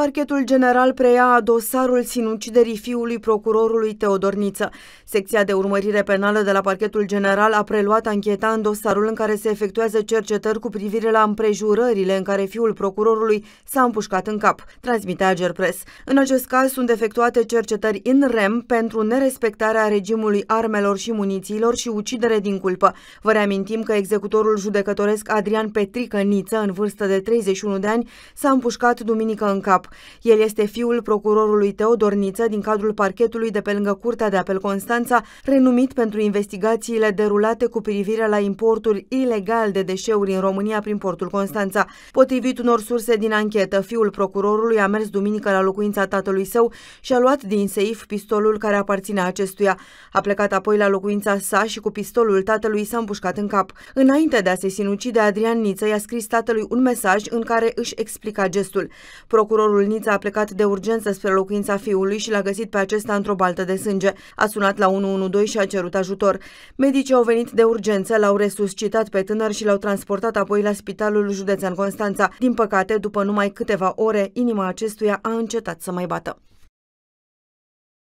Parchetul general preia dosarul sinuciderii fiului procurorului Teodorniță. Secția de urmărire penală de la parchetul general a preluat ancheta în dosarul în care se efectuează cercetări cu privire la împrejurările în care fiul procurorului s-a împușcat în cap, transmite Ager Press. În acest caz sunt efectuate cercetări în rem pentru nerespectarea regimului armelor și munițiilor și ucidere din culpă. Vă reamintim că executorul judecătoresc Adrian Petrică Niță, în vârstă de 31 de ani, s-a împușcat duminică în cap. El este fiul procurorului Teodor Niță din cadrul parchetului de pe lângă Curtea de Apel Constanța, renumit pentru investigațiile derulate cu privire la importuri ilegal de deșeuri în România prin portul Constanța. Potrivit unor surse din anchetă, fiul procurorului a mers duminică la locuința tatălui său și a luat din seif pistolul care aparținea acestuia. A plecat apoi la locuința sa și cu pistolul tatălui s-a împușcat în cap. Înainte de a se sinucide, Adrian Niță i-a scris tatălui un mesaj în care își explica gestul. Procurorul doctorul Nița a plecat de urgență spre locuința fiului și l-a găsit pe acesta într-o baltă de sânge. A sunat la 112 și a cerut ajutor. Medicii au venit de urgență, l-au resuscitat pe tânăr și l-au transportat apoi la spitalul județean Constanța. Din păcate, după numai câteva ore, inima acestuia a încetat să mai bată.